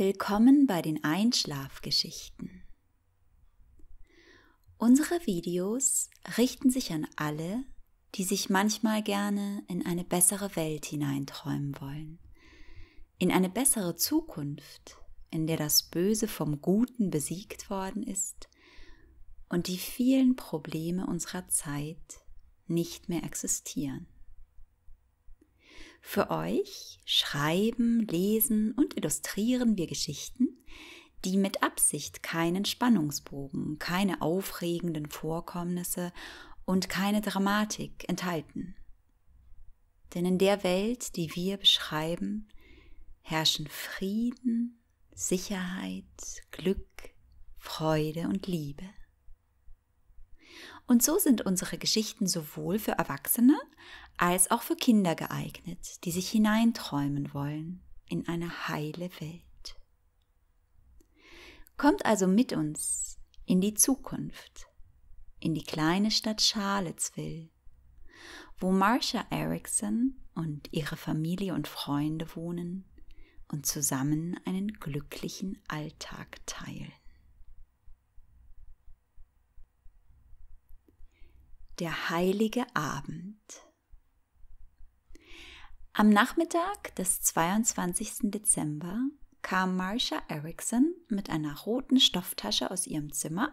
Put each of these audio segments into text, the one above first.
Willkommen bei den Einschlafgeschichten. Unsere Videos richten sich an alle, die sich manchmal gerne in eine bessere Welt hineinträumen wollen. In eine bessere Zukunft, in der das Böse vom Guten besiegt worden ist und die vielen Probleme unserer Zeit nicht mehr existieren. Für euch schreiben, lesen und illustrieren wir Geschichten, die mit Absicht keinen Spannungsbogen, keine aufregenden Vorkommnisse und keine Dramatik enthalten. Denn in der Welt, die wir beschreiben, herrschen Frieden, Sicherheit, Glück, Freude und Liebe. Und so sind unsere Geschichten sowohl für Erwachsene als auch für Kinder geeignet, die sich hineinträumen wollen in eine heile Welt. Kommt also mit uns in die Zukunft, in die kleine Stadt Charlottesville, wo Marsha Erickson und ihre Familie und Freunde wohnen und zusammen einen glücklichen Alltag teilen. Der heilige Abend. Am Nachmittag des 22. Dezember kam Marcia Erickson mit einer roten Stofftasche aus ihrem Zimmer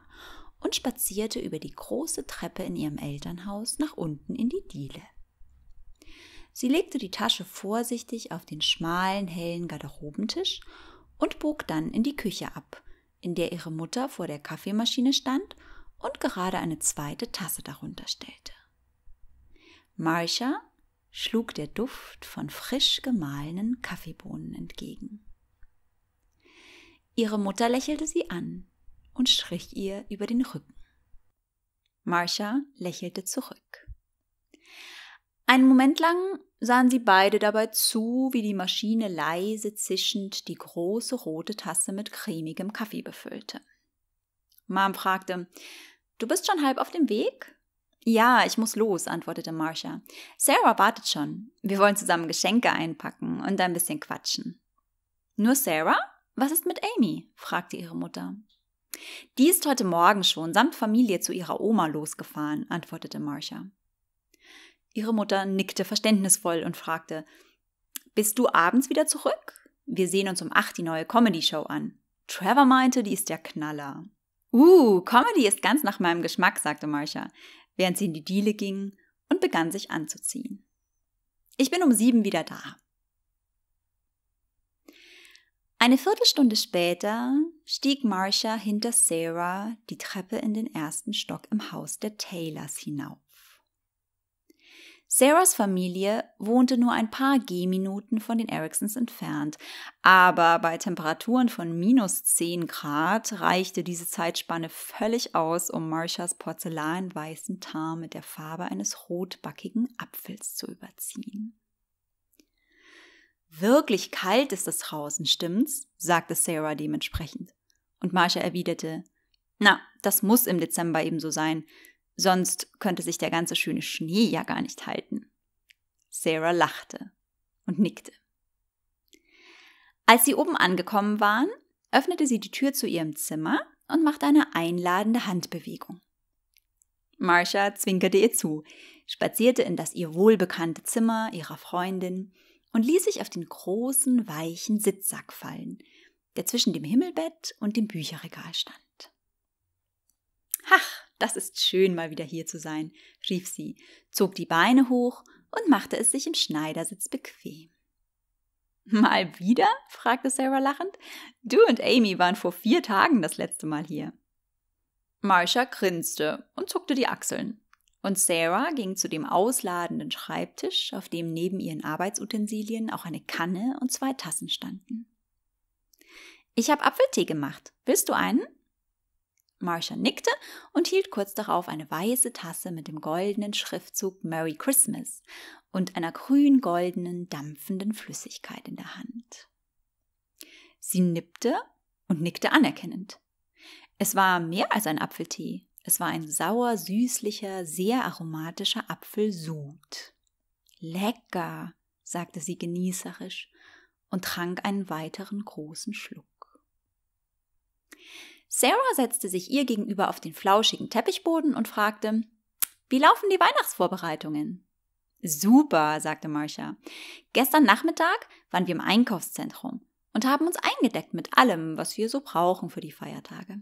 und spazierte über die große Treppe in ihrem Elternhaus nach unten in die Diele. Sie legte die Tasche vorsichtig auf den schmalen, hellen Garderobentisch und bog dann in die Küche ab, in der ihre Mutter vor der Kaffeemaschine stand und gerade eine zweite Tasse darunter stellte. Marcia schlug der Duft von frisch gemahlenen Kaffeebohnen entgegen. Ihre Mutter lächelte sie an und strich ihr über den Rücken. Marcia lächelte zurück. Einen Moment lang sahen sie beide dabei zu, wie die Maschine leise zischend die große rote Tasse mit cremigem Kaffee befüllte. Mom fragte, Du bist schon halb auf dem Weg? Ja, ich muss los, antwortete Marcia. Sarah wartet schon. Wir wollen zusammen Geschenke einpacken und ein bisschen quatschen. Nur Sarah? Was ist mit Amy? fragte ihre Mutter. Die ist heute Morgen schon samt Familie zu ihrer Oma losgefahren, antwortete Marcia. Ihre Mutter nickte verständnisvoll und fragte, Bist du abends wieder zurück? Wir sehen uns um acht die neue Comedy-Show an. Trevor meinte, die ist der Knaller. Uh, Comedy ist ganz nach meinem Geschmack, sagte Marcia während sie in die Diele ging und begann sich anzuziehen. Ich bin um sieben wieder da. Eine Viertelstunde später stieg Marcia hinter Sarah die Treppe in den ersten Stock im Haus der Taylors hinauf. Sarahs Familie wohnte nur ein paar Gehminuten von den Ericssons entfernt, aber bei Temperaturen von minus 10 Grad reichte diese Zeitspanne völlig aus, um Marshas porzellanweißen Tarn mit der Farbe eines rotbackigen Apfels zu überziehen. Wirklich kalt ist es draußen, stimmt's? sagte Sarah dementsprechend. Und Marsha erwiderte, na, das muss im Dezember eben so sein. Sonst könnte sich der ganze schöne Schnee ja gar nicht halten. Sarah lachte und nickte. Als sie oben angekommen waren, öffnete sie die Tür zu ihrem Zimmer und machte eine einladende Handbewegung. Marcia zwinkerte ihr zu, spazierte in das ihr wohlbekannte Zimmer ihrer Freundin und ließ sich auf den großen, weichen Sitzsack fallen, der zwischen dem Himmelbett und dem Bücherregal stand. Hach, das ist schön, mal wieder hier zu sein, rief sie, zog die Beine hoch und machte es sich im Schneidersitz bequem. Mal wieder? fragte Sarah lachend. Du und Amy waren vor vier Tagen das letzte Mal hier. Marsha grinste und zuckte die Achseln. Und Sarah ging zu dem ausladenden Schreibtisch, auf dem neben ihren Arbeitsutensilien auch eine Kanne und zwei Tassen standen. Ich habe Apfeltee gemacht. Willst du einen? Marcia nickte und hielt kurz darauf eine weiße Tasse mit dem goldenen Schriftzug Merry Christmas und einer grün-goldenen, dampfenden Flüssigkeit in der Hand. Sie nippte und nickte anerkennend. Es war mehr als ein Apfeltee. Es war ein sauer, süßlicher, sehr aromatischer Apfelsud. Lecker, sagte sie genießerisch und trank einen weiteren großen Schluck. Sarah setzte sich ihr gegenüber auf den flauschigen Teppichboden und fragte, wie laufen die Weihnachtsvorbereitungen? Super, sagte Marcia. Gestern Nachmittag waren wir im Einkaufszentrum und haben uns eingedeckt mit allem, was wir so brauchen für die Feiertage.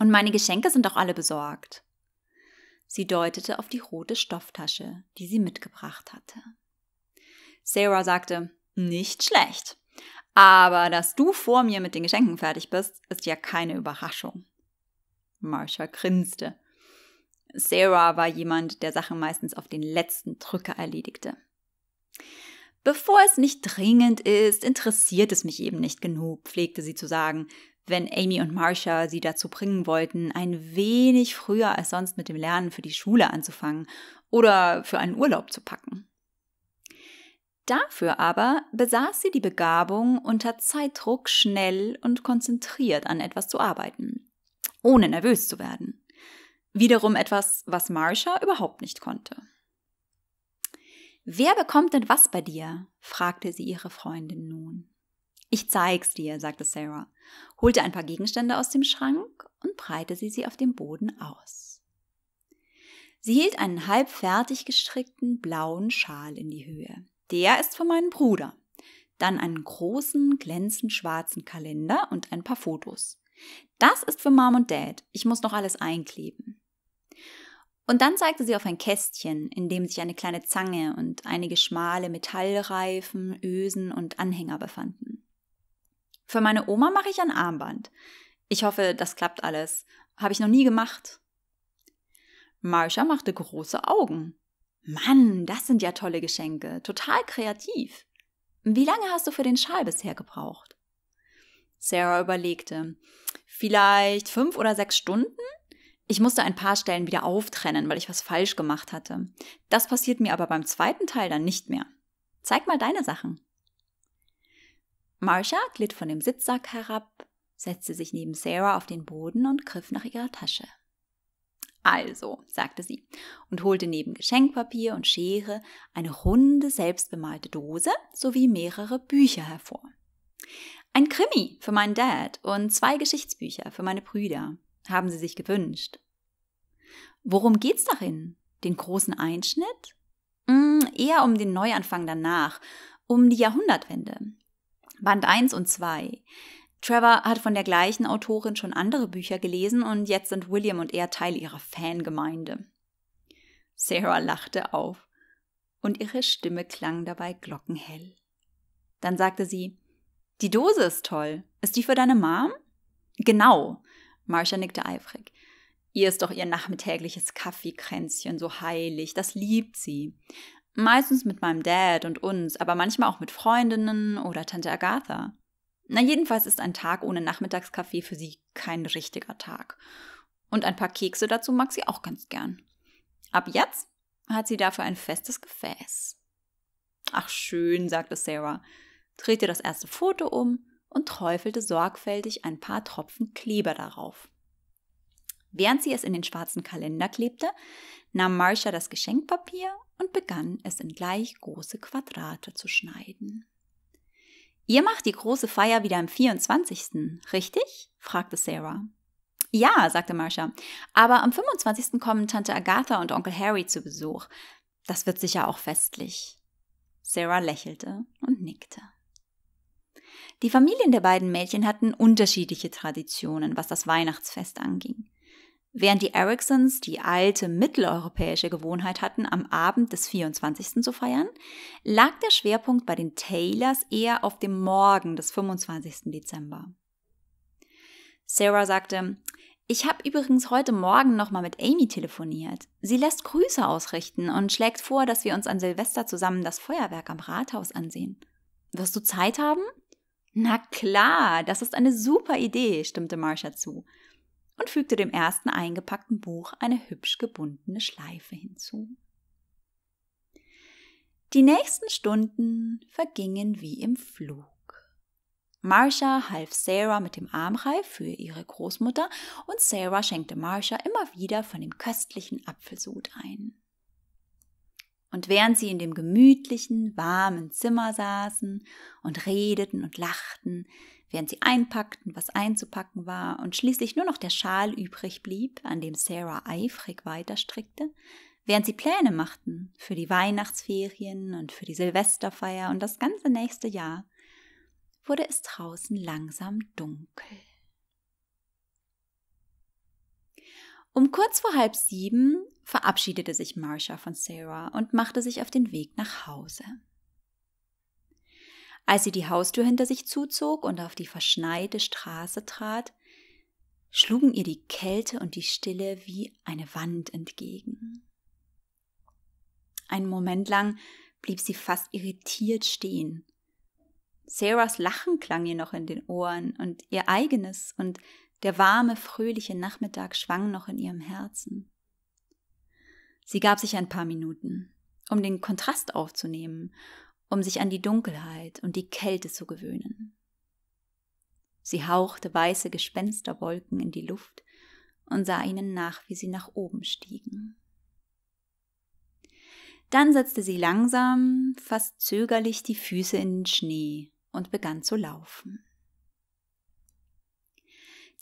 Und meine Geschenke sind auch alle besorgt. Sie deutete auf die rote Stofftasche, die sie mitgebracht hatte. Sarah sagte, nicht schlecht. Aber dass du vor mir mit den Geschenken fertig bist, ist ja keine Überraschung. Marsha grinste. Sarah war jemand, der Sachen meistens auf den letzten Drücker erledigte. Bevor es nicht dringend ist, interessiert es mich eben nicht genug, pflegte sie zu sagen, wenn Amy und Marsha sie dazu bringen wollten, ein wenig früher als sonst mit dem Lernen für die Schule anzufangen oder für einen Urlaub zu packen. Dafür aber besaß sie die Begabung, unter Zeitdruck schnell und konzentriert an etwas zu arbeiten, ohne nervös zu werden. Wiederum etwas, was Marsha überhaupt nicht konnte. Wer bekommt denn was bei dir? fragte sie ihre Freundin nun. Ich zeig's dir, sagte Sarah, holte ein paar Gegenstände aus dem Schrank und breite sie, sie auf dem Boden aus. Sie hielt einen halb fertig gestrickten blauen Schal in die Höhe, der ist für meinen Bruder. Dann einen großen, glänzend schwarzen Kalender und ein paar Fotos. Das ist für Mom und Dad. Ich muss noch alles einkleben. Und dann zeigte sie auf ein Kästchen, in dem sich eine kleine Zange und einige schmale Metallreifen, Ösen und Anhänger befanden. Für meine Oma mache ich ein Armband. Ich hoffe, das klappt alles. Habe ich noch nie gemacht. Marsha machte große Augen. Mann, das sind ja tolle Geschenke. Total kreativ. Wie lange hast du für den Schal bisher gebraucht? Sarah überlegte. Vielleicht fünf oder sechs Stunden? Ich musste ein paar Stellen wieder auftrennen, weil ich was falsch gemacht hatte. Das passiert mir aber beim zweiten Teil dann nicht mehr. Zeig mal deine Sachen. Marsha glitt von dem Sitzsack herab, setzte sich neben Sarah auf den Boden und griff nach ihrer Tasche. Also, sagte sie und holte neben Geschenkpapier und Schere eine runde, selbstbemalte Dose sowie mehrere Bücher hervor. Ein Krimi für meinen Dad und zwei Geschichtsbücher für meine Brüder haben sie sich gewünscht. Worum geht's darin? Den großen Einschnitt? Mm, eher um den Neuanfang danach, um die Jahrhundertwende. Band 1 und 2. Trevor hat von der gleichen Autorin schon andere Bücher gelesen und jetzt sind William und er Teil ihrer Fangemeinde. Sarah lachte auf und ihre Stimme klang dabei glockenhell. Dann sagte sie, die Dose ist toll. Ist die für deine Mom? Genau. Marcia nickte eifrig. Ihr ist doch ihr nachmittägliches Kaffeekränzchen so heilig, das liebt sie. Meistens mit meinem Dad und uns, aber manchmal auch mit Freundinnen oder Tante Agatha. Na jedenfalls ist ein Tag ohne Nachmittagskaffee für sie kein richtiger Tag. Und ein paar Kekse dazu mag sie auch ganz gern. Ab jetzt hat sie dafür ein festes Gefäß. Ach schön, sagte Sarah, drehte das erste Foto um und träufelte sorgfältig ein paar Tropfen Kleber darauf. Während sie es in den schwarzen Kalender klebte, nahm Marcia das Geschenkpapier und begann es in gleich große Quadrate zu schneiden. Ihr macht die große Feier wieder am 24., richtig? fragte Sarah. Ja, sagte Marcia. Aber am 25. kommen Tante Agatha und Onkel Harry zu Besuch. Das wird sicher auch festlich. Sarah lächelte und nickte. Die Familien der beiden Mädchen hatten unterschiedliche Traditionen, was das Weihnachtsfest anging. Während die Ericssons die alte mitteleuropäische Gewohnheit hatten, am Abend des 24. zu feiern, lag der Schwerpunkt bei den Taylors eher auf dem Morgen des 25. Dezember. Sarah sagte, ich habe übrigens heute Morgen nochmal mit Amy telefoniert. Sie lässt Grüße ausrichten und schlägt vor, dass wir uns an Silvester zusammen das Feuerwerk am Rathaus ansehen. Wirst du Zeit haben? Na klar, das ist eine super Idee, stimmte Marcia zu und fügte dem ersten eingepackten Buch eine hübsch gebundene Schleife hinzu. Die nächsten Stunden vergingen wie im Flug. Marsha half Sarah mit dem Armreif für ihre Großmutter und Sarah schenkte Marsha immer wieder von dem köstlichen Apfelsud ein. Und während sie in dem gemütlichen, warmen Zimmer saßen und redeten und lachten, während sie einpackten, was einzupacken war und schließlich nur noch der Schal übrig blieb, an dem Sarah eifrig weiterstrickte, während sie Pläne machten für die Weihnachtsferien und für die Silvesterfeier und das ganze nächste Jahr, wurde es draußen langsam dunkel. Um kurz vor halb sieben verabschiedete sich Marcia von Sarah und machte sich auf den Weg nach Hause. Als sie die Haustür hinter sich zuzog und auf die verschneite Straße trat, schlugen ihr die Kälte und die Stille wie eine Wand entgegen. Einen Moment lang blieb sie fast irritiert stehen. Sarahs Lachen klang ihr noch in den Ohren und ihr eigenes und der warme, fröhliche Nachmittag schwang noch in ihrem Herzen. Sie gab sich ein paar Minuten, um den Kontrast aufzunehmen um sich an die Dunkelheit und die Kälte zu gewöhnen. Sie hauchte weiße Gespensterwolken in die Luft und sah ihnen nach, wie sie nach oben stiegen. Dann setzte sie langsam, fast zögerlich die Füße in den Schnee und begann zu laufen.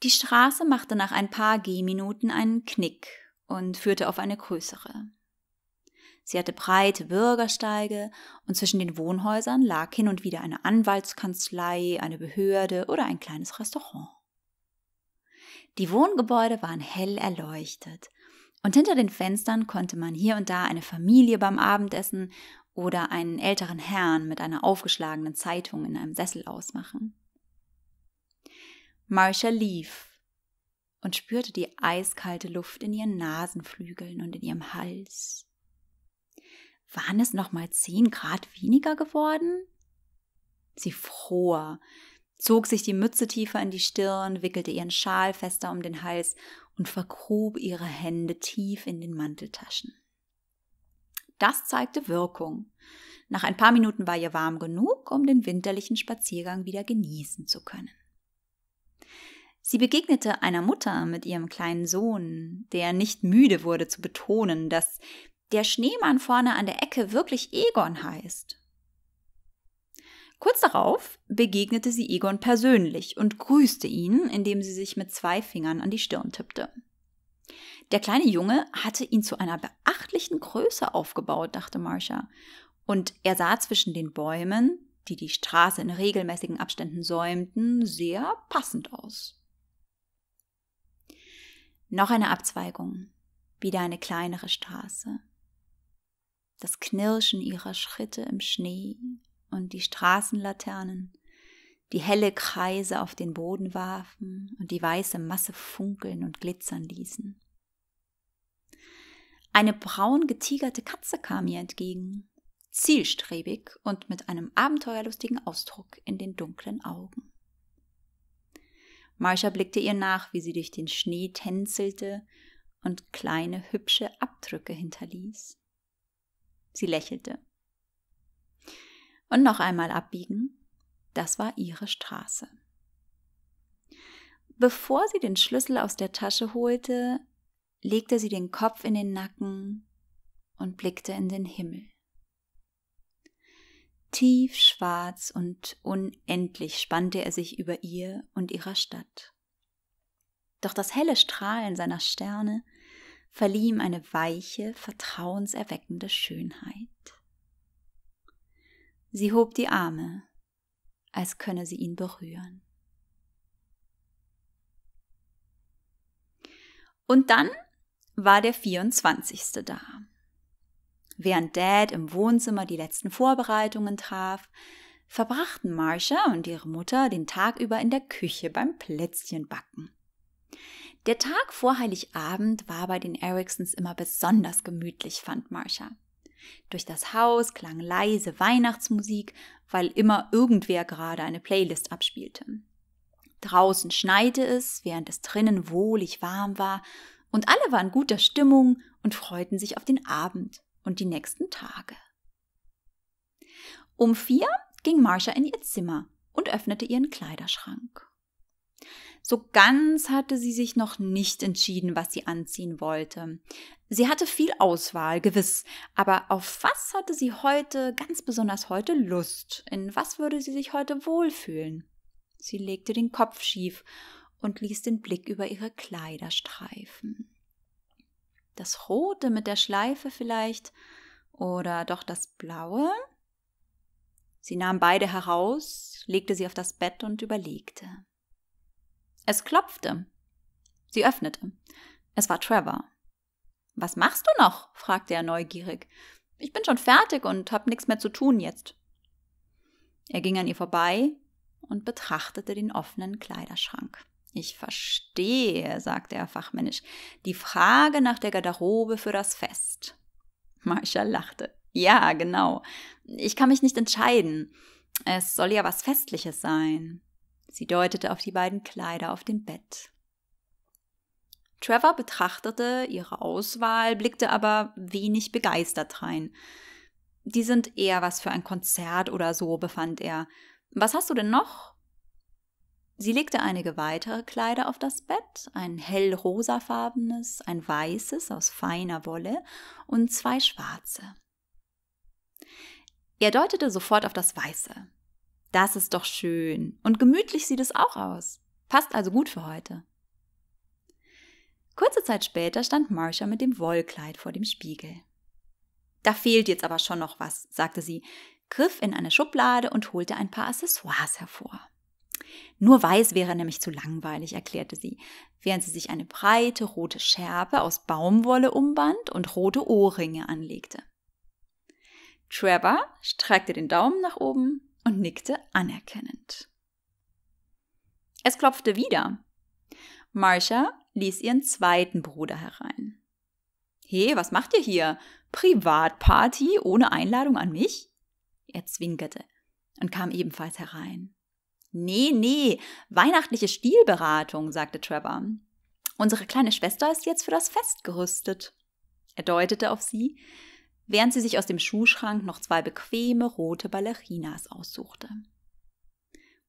Die Straße machte nach ein paar Gehminuten einen Knick und führte auf eine größere. Sie hatte breite Bürgersteige und zwischen den Wohnhäusern lag hin und wieder eine Anwaltskanzlei, eine Behörde oder ein kleines Restaurant. Die Wohngebäude waren hell erleuchtet und hinter den Fenstern konnte man hier und da eine Familie beim Abendessen oder einen älteren Herrn mit einer aufgeschlagenen Zeitung in einem Sessel ausmachen. Marcia lief und spürte die eiskalte Luft in ihren Nasenflügeln und in ihrem Hals. Waren es nochmal zehn Grad weniger geworden? Sie fror, zog sich die Mütze tiefer in die Stirn, wickelte ihren Schal fester um den Hals und vergrub ihre Hände tief in den Manteltaschen. Das zeigte Wirkung. Nach ein paar Minuten war ihr warm genug, um den winterlichen Spaziergang wieder genießen zu können. Sie begegnete einer Mutter mit ihrem kleinen Sohn, der nicht müde wurde zu betonen, dass der Schneemann vorne an der Ecke wirklich Egon heißt. Kurz darauf begegnete sie Egon persönlich und grüßte ihn, indem sie sich mit zwei Fingern an die Stirn tippte. Der kleine Junge hatte ihn zu einer beachtlichen Größe aufgebaut, dachte Marcia, und er sah zwischen den Bäumen, die die Straße in regelmäßigen Abständen säumten, sehr passend aus. Noch eine Abzweigung, wieder eine kleinere Straße das Knirschen ihrer Schritte im Schnee und die Straßenlaternen, die helle Kreise auf den Boden warfen und die weiße Masse funkeln und glitzern ließen. Eine braun getigerte Katze kam ihr entgegen, zielstrebig und mit einem abenteuerlustigen Ausdruck in den dunklen Augen. Marsha blickte ihr nach, wie sie durch den Schnee tänzelte und kleine hübsche Abdrücke hinterließ. Sie lächelte. Und noch einmal abbiegen. Das war ihre Straße. Bevor sie den Schlüssel aus der Tasche holte, legte sie den Kopf in den Nacken und blickte in den Himmel. Tiefschwarz und unendlich spannte er sich über ihr und ihrer Stadt. Doch das helle Strahlen seiner Sterne verlieh ihm eine weiche, vertrauenserweckende Schönheit. Sie hob die Arme, als könne sie ihn berühren. Und dann war der 24. da. Während Dad im Wohnzimmer die letzten Vorbereitungen traf, verbrachten Marcia und ihre Mutter den Tag über in der Küche beim Plätzchenbacken. Der Tag vor Heiligabend war bei den Ericsons immer besonders gemütlich, fand Marcia. Durch das Haus klang leise Weihnachtsmusik, weil immer irgendwer gerade eine Playlist abspielte. Draußen schneite es, während es drinnen wohlig warm war, und alle waren guter Stimmung und freuten sich auf den Abend und die nächsten Tage. Um vier ging Marcia in ihr Zimmer und öffnete ihren Kleiderschrank. So ganz hatte sie sich noch nicht entschieden, was sie anziehen wollte. Sie hatte viel Auswahl, gewiss, aber auf was hatte sie heute, ganz besonders heute, Lust? In was würde sie sich heute wohlfühlen? Sie legte den Kopf schief und ließ den Blick über ihre Kleider streifen. Das Rote mit der Schleife vielleicht oder doch das Blaue? Sie nahm beide heraus, legte sie auf das Bett und überlegte. Es klopfte. Sie öffnete. Es war Trevor. Was machst du noch? fragte er neugierig. Ich bin schon fertig und hab nichts mehr zu tun jetzt. Er ging an ihr vorbei und betrachtete den offenen Kleiderschrank. Ich verstehe, sagte er fachmännisch, die Frage nach der Garderobe für das Fest. Marcia lachte. Ja, genau. Ich kann mich nicht entscheiden. Es soll ja was Festliches sein. Sie deutete auf die beiden Kleider auf dem Bett. Trevor betrachtete ihre Auswahl, blickte aber wenig begeistert rein. Die sind eher was für ein Konzert oder so, befand er. Was hast du denn noch? Sie legte einige weitere Kleider auf das Bett, ein hellrosafarbenes, ein weißes aus feiner Wolle und zwei schwarze. Er deutete sofort auf das Weiße. Das ist doch schön. Und gemütlich sieht es auch aus. Passt also gut für heute. Kurze Zeit später stand Marcia mit dem Wollkleid vor dem Spiegel. Da fehlt jetzt aber schon noch was, sagte sie, griff in eine Schublade und holte ein paar Accessoires hervor. Nur weiß wäre nämlich zu langweilig, erklärte sie, während sie sich eine breite rote Schärpe aus Baumwolle umband und rote Ohrringe anlegte. Trevor streckte den Daumen nach oben, und nickte anerkennend. Es klopfte wieder. Marcia ließ ihren zweiten Bruder herein. Hey, was macht ihr hier? Privatparty ohne Einladung an mich? Er zwinkerte und kam ebenfalls herein. Nee, nee, weihnachtliche Stilberatung, sagte Trevor. Unsere kleine Schwester ist jetzt für das Fest gerüstet. Er deutete auf sie während sie sich aus dem Schuhschrank noch zwei bequeme rote Ballerinas aussuchte.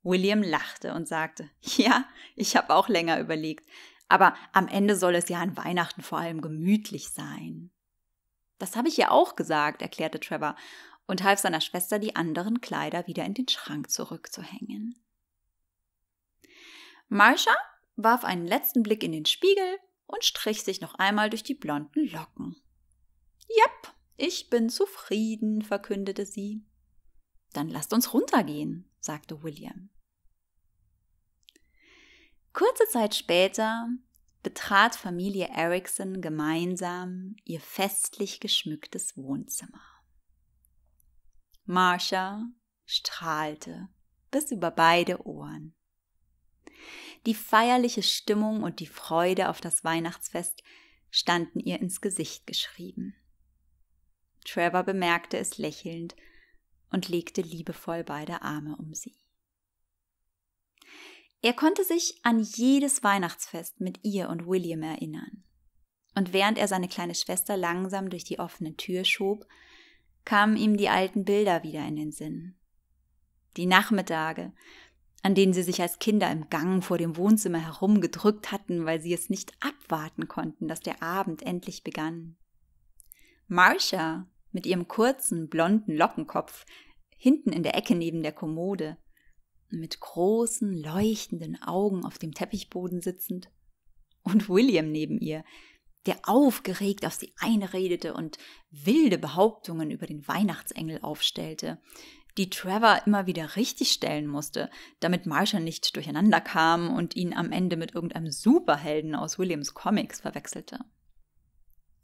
William lachte und sagte, ja, ich habe auch länger überlegt, aber am Ende soll es ja an Weihnachten vor allem gemütlich sein. Das habe ich ja auch gesagt, erklärte Trevor und half seiner Schwester, die anderen Kleider wieder in den Schrank zurückzuhängen. Marsha warf einen letzten Blick in den Spiegel und strich sich noch einmal durch die blonden Locken. Jep, ich bin zufrieden, verkündete sie. Dann lasst uns runtergehen, sagte William. Kurze Zeit später betrat Familie Erickson gemeinsam ihr festlich geschmücktes Wohnzimmer. Marcia strahlte bis über beide Ohren. Die feierliche Stimmung und die Freude auf das Weihnachtsfest standen ihr ins Gesicht geschrieben. Trevor bemerkte es lächelnd und legte liebevoll beide Arme um sie. Er konnte sich an jedes Weihnachtsfest mit ihr und William erinnern. Und während er seine kleine Schwester langsam durch die offene Tür schob, kamen ihm die alten Bilder wieder in den Sinn. Die Nachmittage, an denen sie sich als Kinder im Gang vor dem Wohnzimmer herumgedrückt hatten, weil sie es nicht abwarten konnten, dass der Abend endlich begann. Marcia, mit ihrem kurzen, blonden Lockenkopf, hinten in der Ecke neben der Kommode, mit großen, leuchtenden Augen auf dem Teppichboden sitzend, und William neben ihr, der aufgeregt auf sie einredete und wilde Behauptungen über den Weihnachtsengel aufstellte, die Trevor immer wieder richtigstellen musste, damit Marsha nicht durcheinander kam und ihn am Ende mit irgendeinem Superhelden aus Williams Comics verwechselte.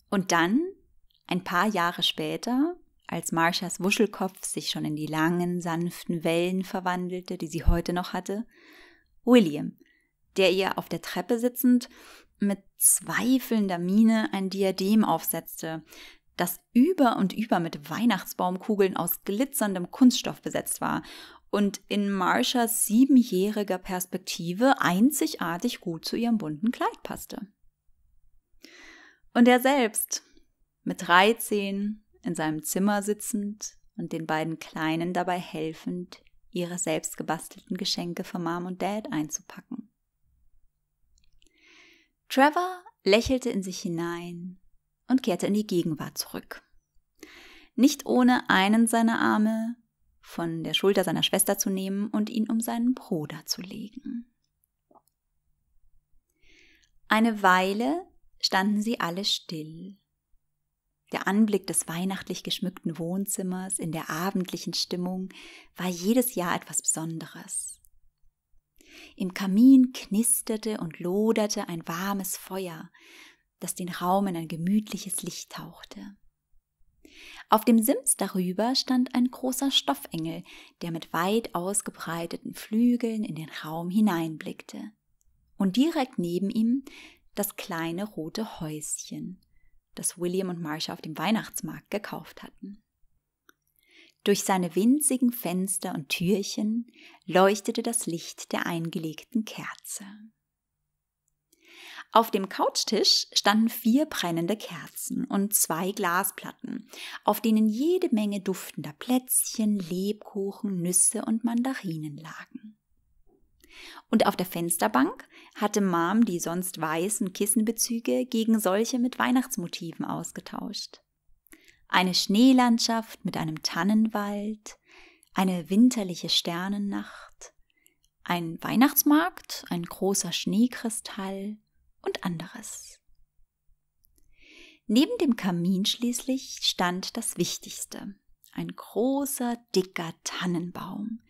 Und dann ein paar Jahre später, als Marshas Wuschelkopf sich schon in die langen, sanften Wellen verwandelte, die sie heute noch hatte, William, der ihr auf der Treppe sitzend mit zweifelnder Miene ein Diadem aufsetzte, das über und über mit Weihnachtsbaumkugeln aus glitzerndem Kunststoff besetzt war und in Marshas siebenjähriger Perspektive einzigartig gut zu ihrem bunten Kleid passte. Und er selbst, mit 13 in seinem Zimmer sitzend und den beiden Kleinen dabei helfend, ihre selbst gebastelten Geschenke für Mom und Dad einzupacken. Trevor lächelte in sich hinein und kehrte in die Gegenwart zurück. Nicht ohne einen seiner Arme von der Schulter seiner Schwester zu nehmen und ihn um seinen Bruder zu legen. Eine Weile standen sie alle still der Anblick des weihnachtlich geschmückten Wohnzimmers in der abendlichen Stimmung war jedes Jahr etwas Besonderes. Im Kamin knisterte und loderte ein warmes Feuer, das den Raum in ein gemütliches Licht tauchte. Auf dem Sims darüber stand ein großer Stoffengel, der mit weit ausgebreiteten Flügeln in den Raum hineinblickte. Und direkt neben ihm das kleine rote Häuschen das William und Marcia auf dem Weihnachtsmarkt gekauft hatten. Durch seine winzigen Fenster und Türchen leuchtete das Licht der eingelegten Kerze. Auf dem Couchtisch standen vier brennende Kerzen und zwei Glasplatten, auf denen jede Menge duftender Plätzchen, Lebkuchen, Nüsse und Mandarinen lagen. Und auf der Fensterbank hatte Mom die sonst weißen Kissenbezüge gegen solche mit Weihnachtsmotiven ausgetauscht. Eine Schneelandschaft mit einem Tannenwald, eine winterliche Sternennacht, ein Weihnachtsmarkt, ein großer Schneekristall und anderes. Neben dem Kamin schließlich stand das Wichtigste, ein großer, dicker Tannenbaum,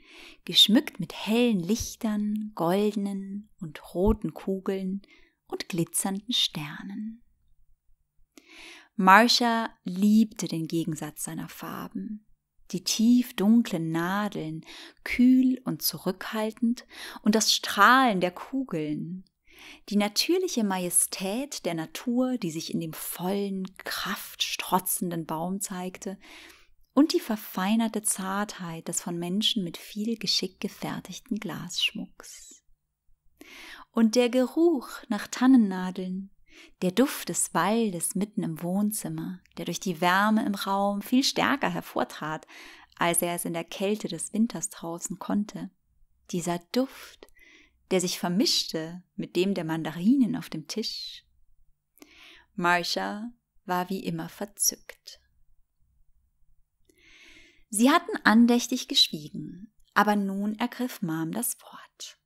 geschmückt mit hellen Lichtern, goldenen und roten Kugeln und glitzernden Sternen. Marcia liebte den Gegensatz seiner Farben, die tief dunklen Nadeln, kühl und zurückhaltend, und das Strahlen der Kugeln, die natürliche Majestät der Natur, die sich in dem vollen, kraftstrotzenden Baum zeigte, und die verfeinerte Zartheit des von Menschen mit viel Geschick gefertigten Glasschmucks. Und der Geruch nach Tannennadeln, der Duft des Waldes mitten im Wohnzimmer, der durch die Wärme im Raum viel stärker hervortrat, als er es in der Kälte des Winters draußen konnte, dieser Duft, der sich vermischte mit dem der Mandarinen auf dem Tisch. Marcia war wie immer verzückt. Sie hatten andächtig geschwiegen, aber nun ergriff Mom das Wort.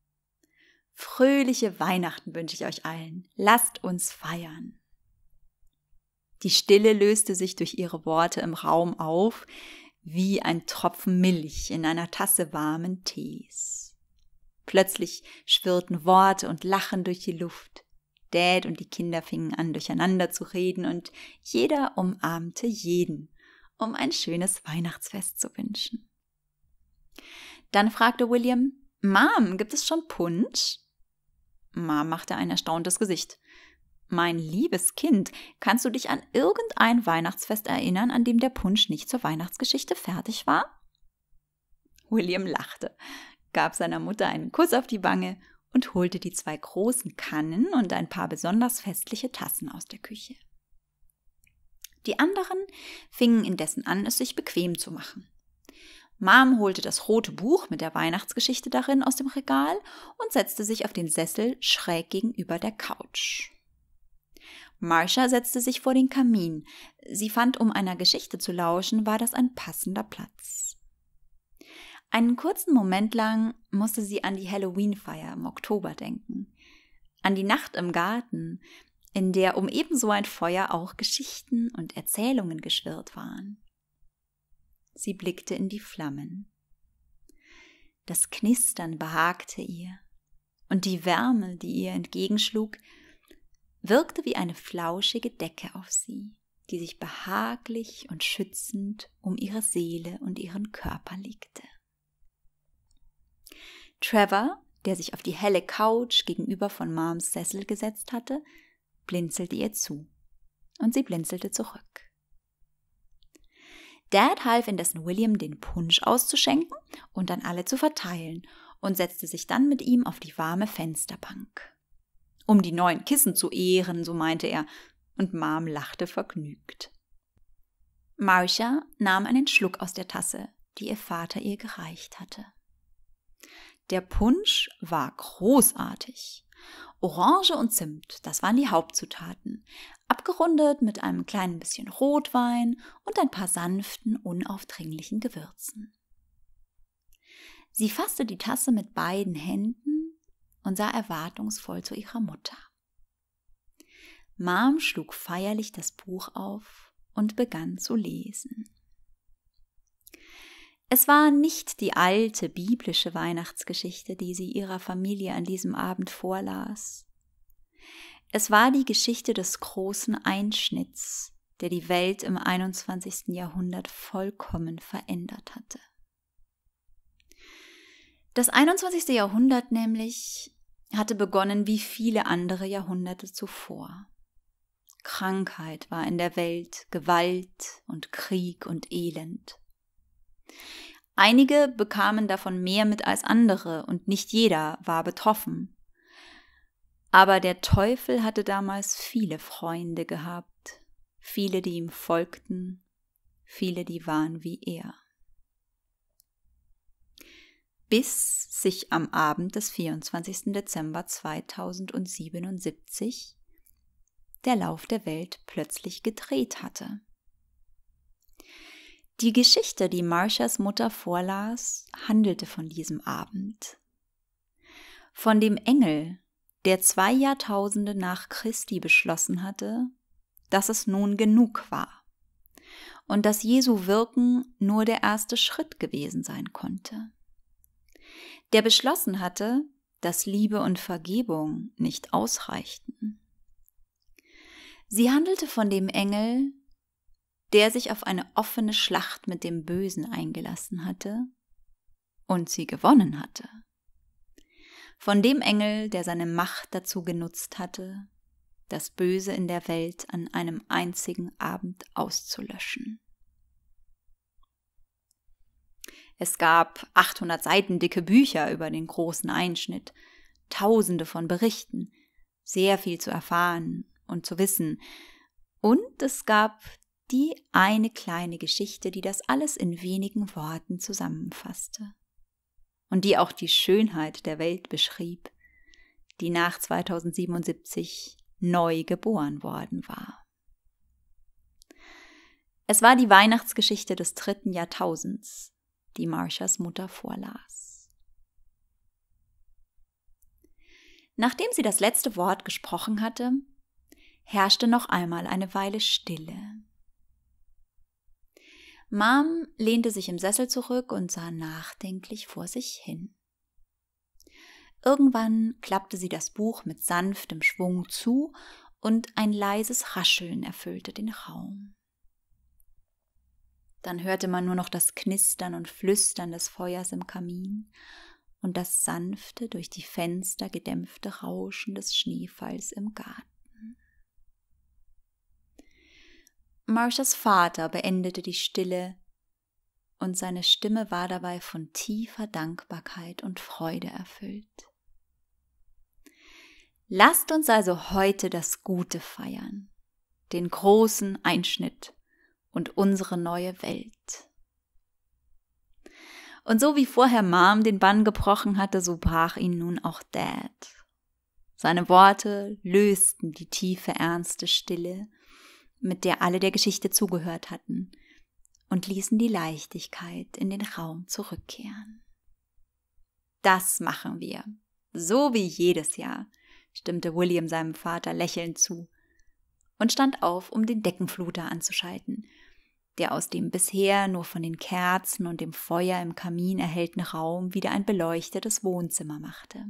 Fröhliche Weihnachten wünsche ich euch allen. Lasst uns feiern. Die Stille löste sich durch ihre Worte im Raum auf, wie ein Tropfen Milch in einer Tasse warmen Tees. Plötzlich schwirrten Worte und Lachen durch die Luft. Dad und die Kinder fingen an, durcheinander zu reden, und jeder umarmte jeden um ein schönes Weihnachtsfest zu wünschen. Dann fragte William, Mom, gibt es schon Punsch? Mom machte ein erstauntes Gesicht. Mein liebes Kind, kannst du dich an irgendein Weihnachtsfest erinnern, an dem der Punsch nicht zur Weihnachtsgeschichte fertig war? William lachte, gab seiner Mutter einen Kuss auf die Wange und holte die zwei großen Kannen und ein paar besonders festliche Tassen aus der Küche. Die anderen fingen indessen an, es sich bequem zu machen. Mom holte das rote Buch mit der Weihnachtsgeschichte darin aus dem Regal und setzte sich auf den Sessel schräg gegenüber der Couch. Marcia setzte sich vor den Kamin. Sie fand, um einer Geschichte zu lauschen, war das ein passender Platz. Einen kurzen Moment lang musste sie an die Halloween-Feier im Oktober denken, an die Nacht im Garten, in der um ebenso ein Feuer auch Geschichten und Erzählungen geschwirrt waren. Sie blickte in die Flammen. Das Knistern behagte ihr, und die Wärme, die ihr entgegenschlug, wirkte wie eine flauschige Decke auf sie, die sich behaglich und schützend um ihre Seele und ihren Körper legte. Trevor, der sich auf die helle Couch gegenüber von Moms Sessel gesetzt hatte, blinzelte ihr zu. Und sie blinzelte zurück. Dad half indessen William, den Punsch auszuschenken und an alle zu verteilen und setzte sich dann mit ihm auf die warme Fensterbank. Um die neuen Kissen zu ehren, so meinte er, und Mom lachte vergnügt. Marcia nahm einen Schluck aus der Tasse, die ihr Vater ihr gereicht hatte. Der Punsch war großartig Orange und Zimt, das waren die Hauptzutaten, abgerundet mit einem kleinen bisschen Rotwein und ein paar sanften, unaufdringlichen Gewürzen. Sie fasste die Tasse mit beiden Händen und sah erwartungsvoll zu ihrer Mutter. Mom schlug feierlich das Buch auf und begann zu lesen. Es war nicht die alte biblische Weihnachtsgeschichte, die sie ihrer Familie an diesem Abend vorlas. Es war die Geschichte des großen Einschnitts, der die Welt im 21. Jahrhundert vollkommen verändert hatte. Das 21. Jahrhundert nämlich hatte begonnen wie viele andere Jahrhunderte zuvor. Krankheit war in der Welt, Gewalt und Krieg und Elend. Einige bekamen davon mehr mit als andere und nicht jeder war betroffen. Aber der Teufel hatte damals viele Freunde gehabt, viele, die ihm folgten, viele, die waren wie er. Bis sich am Abend des 24. Dezember 2077 der Lauf der Welt plötzlich gedreht hatte. Die Geschichte, die Marshas Mutter vorlas, handelte von diesem Abend. Von dem Engel, der zwei Jahrtausende nach Christi beschlossen hatte, dass es nun genug war und dass Jesu Wirken nur der erste Schritt gewesen sein konnte. Der beschlossen hatte, dass Liebe und Vergebung nicht ausreichten. Sie handelte von dem Engel, der sich auf eine offene Schlacht mit dem Bösen eingelassen hatte und sie gewonnen hatte. Von dem Engel, der seine Macht dazu genutzt hatte, das Böse in der Welt an einem einzigen Abend auszulöschen. Es gab 800 Seiten dicke Bücher über den großen Einschnitt, tausende von Berichten, sehr viel zu erfahren und zu wissen. Und es gab die eine kleine Geschichte, die das alles in wenigen Worten zusammenfasste und die auch die Schönheit der Welt beschrieb, die nach 2077 neu geboren worden war. Es war die Weihnachtsgeschichte des dritten Jahrtausends, die Marshas Mutter vorlas. Nachdem sie das letzte Wort gesprochen hatte, herrschte noch einmal eine Weile Stille. Mom lehnte sich im Sessel zurück und sah nachdenklich vor sich hin. Irgendwann klappte sie das Buch mit sanftem Schwung zu und ein leises Rascheln erfüllte den Raum. Dann hörte man nur noch das Knistern und Flüstern des Feuers im Kamin und das sanfte, durch die Fenster gedämpfte Rauschen des Schneefalls im Garten. Marshas Vater beendete die Stille, und seine Stimme war dabei von tiefer Dankbarkeit und Freude erfüllt. Lasst uns also heute das Gute feiern, den großen Einschnitt und unsere neue Welt. Und so wie vorher Mom den Bann gebrochen hatte, so brach ihn nun auch Dad. Seine Worte lösten die tiefe, ernste Stille mit der alle der Geschichte zugehört hatten, und ließen die Leichtigkeit in den Raum zurückkehren. Das machen wir, so wie jedes Jahr, stimmte William seinem Vater lächelnd zu und stand auf, um den Deckenfluter anzuschalten, der aus dem bisher nur von den Kerzen und dem Feuer im Kamin erhellten Raum wieder ein beleuchtetes Wohnzimmer machte.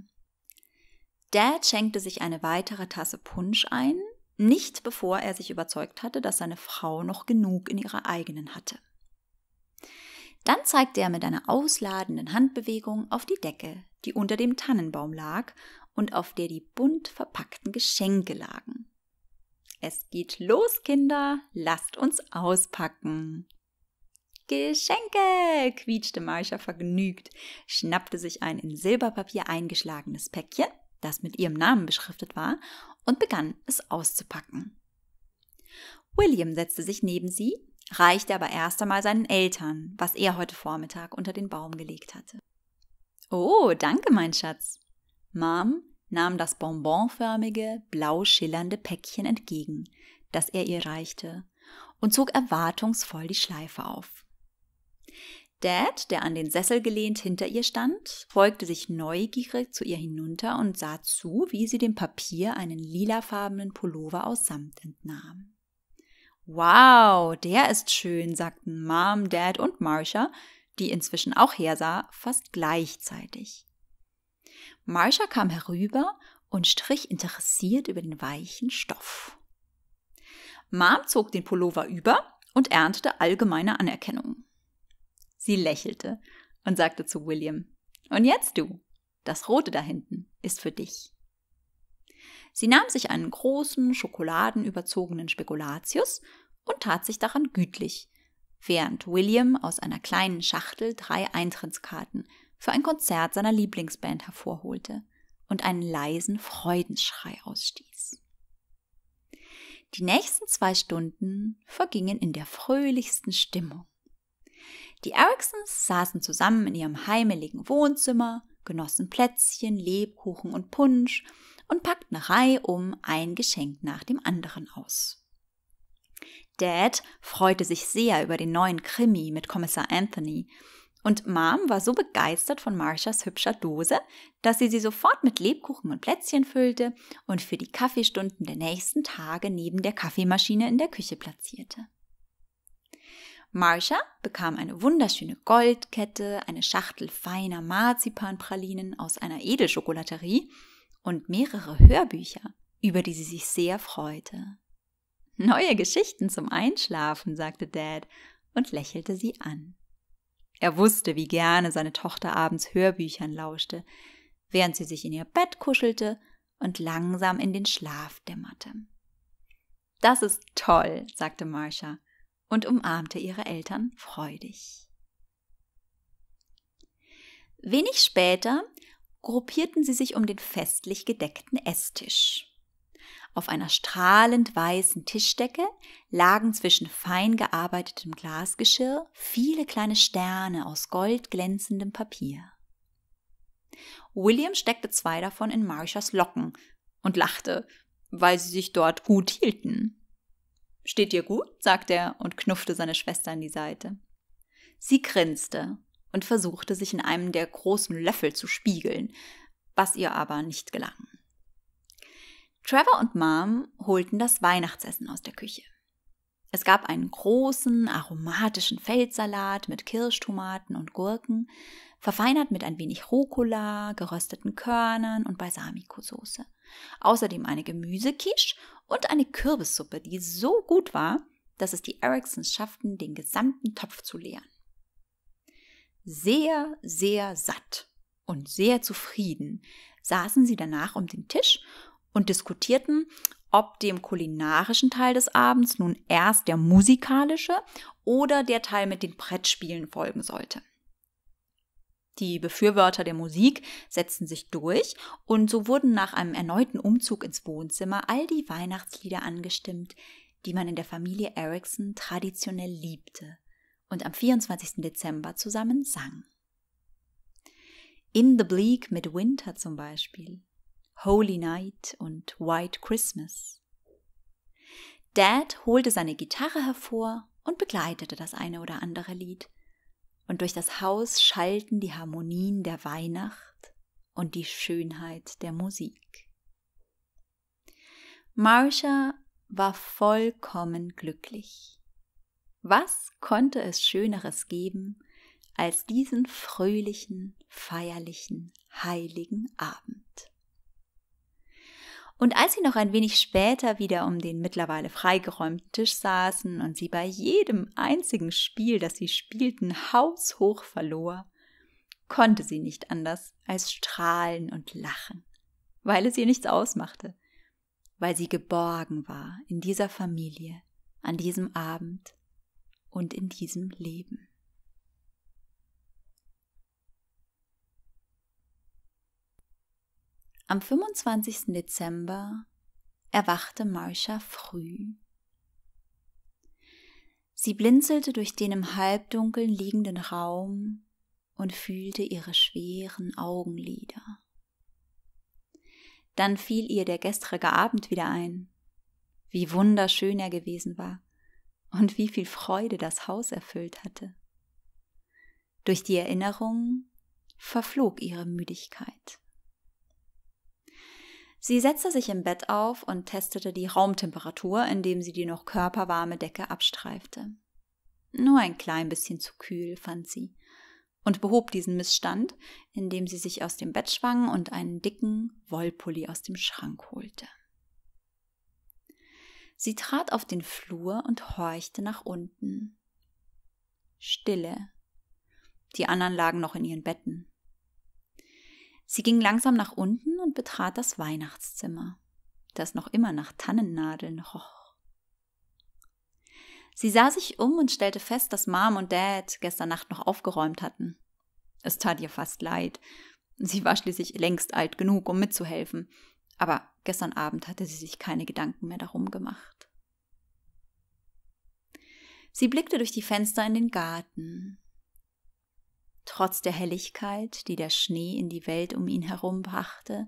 Dad schenkte sich eine weitere Tasse Punsch ein nicht bevor er sich überzeugt hatte, dass seine Frau noch genug in ihrer eigenen hatte. Dann zeigte er mit einer ausladenden Handbewegung auf die Decke, die unter dem Tannenbaum lag und auf der die bunt verpackten Geschenke lagen. Es geht los, Kinder, lasst uns auspacken. Geschenke! quietschte Marcia vergnügt, schnappte sich ein in Silberpapier eingeschlagenes Päckchen, das mit ihrem Namen beschriftet war, und begann es auszupacken. William setzte sich neben sie, reichte aber erst einmal seinen Eltern, was er heute Vormittag unter den Baum gelegt hatte. Oh, danke, mein Schatz. Mom nahm das bonbonförmige, blau schillernde Päckchen entgegen, das er ihr reichte, und zog erwartungsvoll die Schleife auf. Dad, der an den Sessel gelehnt hinter ihr stand, beugte sich neugierig zu ihr hinunter und sah zu, wie sie dem Papier einen lilafarbenen Pullover aus Samt entnahm. Wow, der ist schön, sagten Mom, Dad und Marsha, die inzwischen auch hersah, fast gleichzeitig. Marsha kam herüber und strich interessiert über den weichen Stoff. Mom zog den Pullover über und erntete allgemeine Anerkennung. Sie lächelte und sagte zu William, Und jetzt du, das Rote da hinten ist für dich. Sie nahm sich einen großen, schokoladenüberzogenen Spekulatius und tat sich daran gütlich, während William aus einer kleinen Schachtel drei Eintrittskarten für ein Konzert seiner Lieblingsband hervorholte und einen leisen Freudenschrei ausstieß. Die nächsten zwei Stunden vergingen in der fröhlichsten Stimmung. Die Ericsons saßen zusammen in ihrem heimeligen Wohnzimmer, genossen Plätzchen, Lebkuchen und Punsch und packten reihum ein Geschenk nach dem anderen aus. Dad freute sich sehr über den neuen Krimi mit Kommissar Anthony. Und Mom war so begeistert von Marshas hübscher Dose, dass sie sie sofort mit Lebkuchen und Plätzchen füllte und für die Kaffeestunden der nächsten Tage neben der Kaffeemaschine in der Küche platzierte. Marsha bekam eine wunderschöne Goldkette, eine Schachtel feiner Marzipanpralinen aus einer Edelschokolaterie und mehrere Hörbücher, über die sie sich sehr freute. Neue Geschichten zum Einschlafen, sagte Dad und lächelte sie an. Er wusste, wie gerne seine Tochter abends Hörbüchern lauschte, während sie sich in ihr Bett kuschelte und langsam in den Schlaf dämmerte. Das ist toll, sagte Marsha und umarmte ihre Eltern freudig. Wenig später gruppierten sie sich um den festlich gedeckten Esstisch. Auf einer strahlend weißen Tischdecke lagen zwischen fein gearbeitetem Glasgeschirr viele kleine Sterne aus goldglänzendem Papier. William steckte zwei davon in Marishas Locken und lachte, weil sie sich dort gut hielten. Steht dir gut? sagte er und knuffte seine Schwester an die Seite. Sie grinste und versuchte sich in einem der großen Löffel zu spiegeln, was ihr aber nicht gelang. Trevor und Mom holten das Weihnachtsessen aus der Küche. Es gab einen großen, aromatischen Feldsalat mit Kirschtomaten und Gurken, verfeinert mit ein wenig Rucola, gerösteten Körnern und Balsamico-Soße. Außerdem eine Gemüsequiche und eine Kürbissuppe, die so gut war, dass es die Ericssons schafften, den gesamten Topf zu leeren. Sehr, sehr satt und sehr zufrieden saßen sie danach um den Tisch und diskutierten, ob dem kulinarischen Teil des Abends nun erst der musikalische oder der Teil mit den Brettspielen folgen sollte. Die Befürworter der Musik setzten sich durch und so wurden nach einem erneuten Umzug ins Wohnzimmer all die Weihnachtslieder angestimmt, die man in der Familie Erickson traditionell liebte und am 24. Dezember zusammen sang. In the Bleak Midwinter zum Beispiel, Holy Night und White Christmas. Dad holte seine Gitarre hervor und begleitete das eine oder andere Lied – und durch das Haus schalten die Harmonien der Weihnacht und die Schönheit der Musik. Marcia war vollkommen glücklich. Was konnte es Schöneres geben als diesen fröhlichen, feierlichen, heiligen Abend? Und als sie noch ein wenig später wieder um den mittlerweile freigeräumten Tisch saßen und sie bei jedem einzigen Spiel, das sie spielten, haushoch verlor, konnte sie nicht anders als strahlen und lachen, weil es ihr nichts ausmachte, weil sie geborgen war in dieser Familie, an diesem Abend und in diesem Leben. Am 25. Dezember erwachte Marcia früh. Sie blinzelte durch den im Halbdunkeln liegenden Raum und fühlte ihre schweren Augenlider. Dann fiel ihr der gestrige Abend wieder ein, wie wunderschön er gewesen war und wie viel Freude das Haus erfüllt hatte. Durch die Erinnerung verflog ihre Müdigkeit. Sie setzte sich im Bett auf und testete die Raumtemperatur, indem sie die noch körperwarme Decke abstreifte. Nur ein klein bisschen zu kühl, fand sie, und behob diesen Missstand, indem sie sich aus dem Bett schwang und einen dicken Wollpulli aus dem Schrank holte. Sie trat auf den Flur und horchte nach unten. Stille. Die anderen lagen noch in ihren Betten. Sie ging langsam nach unten und betrat das Weihnachtszimmer, das noch immer nach Tannennadeln roch. Sie sah sich um und stellte fest, dass Mom und Dad gestern Nacht noch aufgeräumt hatten. Es tat ihr fast leid. Sie war schließlich längst alt genug, um mitzuhelfen, aber gestern Abend hatte sie sich keine Gedanken mehr darum gemacht. Sie blickte durch die Fenster in den Garten. Trotz der Helligkeit, die der Schnee in die Welt um ihn herum brachte,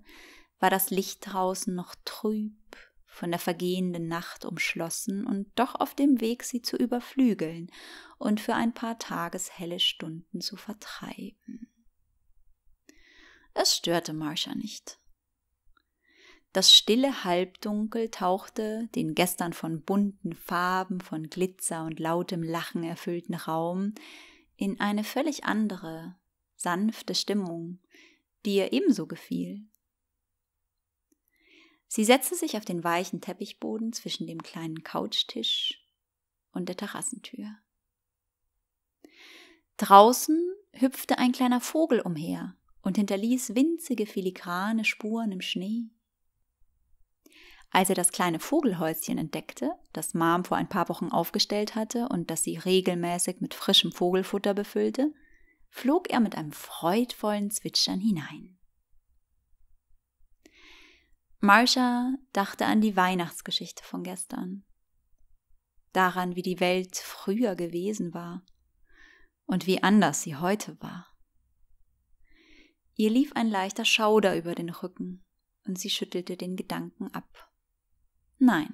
war das Licht draußen noch trüb, von der vergehenden Nacht umschlossen und doch auf dem Weg, sie zu überflügeln und für ein paar tageshelle Stunden zu vertreiben. Es störte Marsha nicht. Das stille Halbdunkel tauchte den gestern von bunten Farben, von Glitzer und lautem Lachen erfüllten Raum in eine völlig andere, sanfte Stimmung, die ihr ebenso gefiel. Sie setzte sich auf den weichen Teppichboden zwischen dem kleinen Couchtisch und der Terrassentür. Draußen hüpfte ein kleiner Vogel umher und hinterließ winzige filigrane Spuren im Schnee. Als er das kleine Vogelhäuschen entdeckte, das Mom vor ein paar Wochen aufgestellt hatte und das sie regelmäßig mit frischem Vogelfutter befüllte, flog er mit einem freudvollen Zwitschern hinein. Marsha dachte an die Weihnachtsgeschichte von gestern, daran, wie die Welt früher gewesen war und wie anders sie heute war. Ihr lief ein leichter Schauder über den Rücken und sie schüttelte den Gedanken ab. Nein,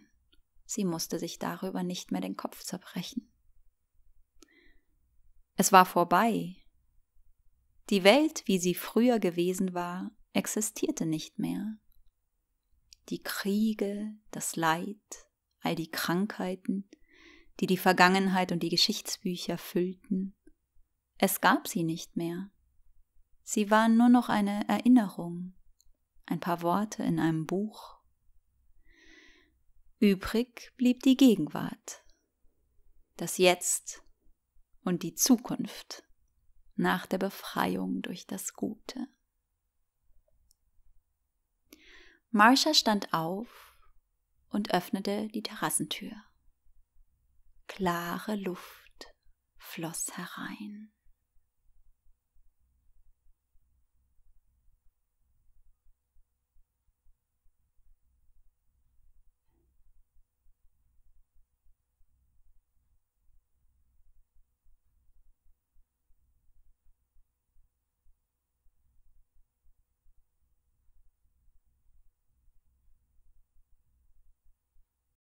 sie musste sich darüber nicht mehr den Kopf zerbrechen. Es war vorbei. Die Welt, wie sie früher gewesen war, existierte nicht mehr. Die Kriege, das Leid, all die Krankheiten, die die Vergangenheit und die Geschichtsbücher füllten, es gab sie nicht mehr. Sie waren nur noch eine Erinnerung, ein paar Worte in einem Buch Übrig blieb die Gegenwart, das Jetzt und die Zukunft nach der Befreiung durch das Gute. Marsha stand auf und öffnete die Terrassentür. Klare Luft floss herein.